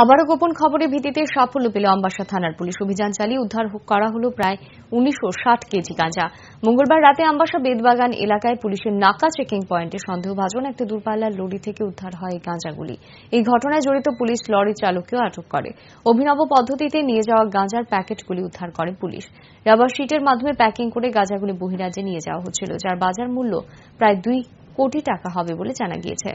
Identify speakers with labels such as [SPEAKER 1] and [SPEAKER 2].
[SPEAKER 1] আবারও গোপন খবরের ভিত্তিতে সাফল্য পেল আম্বাসা থানার পুলিশ অভিযান চালিয়ে উদ্ধার করা হল প্রায় উনিশশো ষাট কেজি গাঁজা মঙ্গলবার রাতে আম্বাসা বেদবাগান এলাকায় পুলিশের নাকা চেকিং পয়েন্টে সন্দেহভাজন একটি দূরপাল্লার লরি থেকে উদ্ধার হয় গাঁজাগুলি এই ঘটনায় জড়িত পুলিশ লরি চালককেও আটক করে অভিনব পদ্ধতিতে নিয়ে যাওয়া গাঁজার প্যাকেটগুলি উদ্ধার করে পুলিশ রাবার শিটের মাধ্যমে প্যাকিং করে গাঁজাগুলি বহিরাজ্যে নিয়ে যাওয়া হচ্ছিল যার বাজার মূল্য প্রায় দুই কোটি টাকা হবে বলে জানা গিয়েছে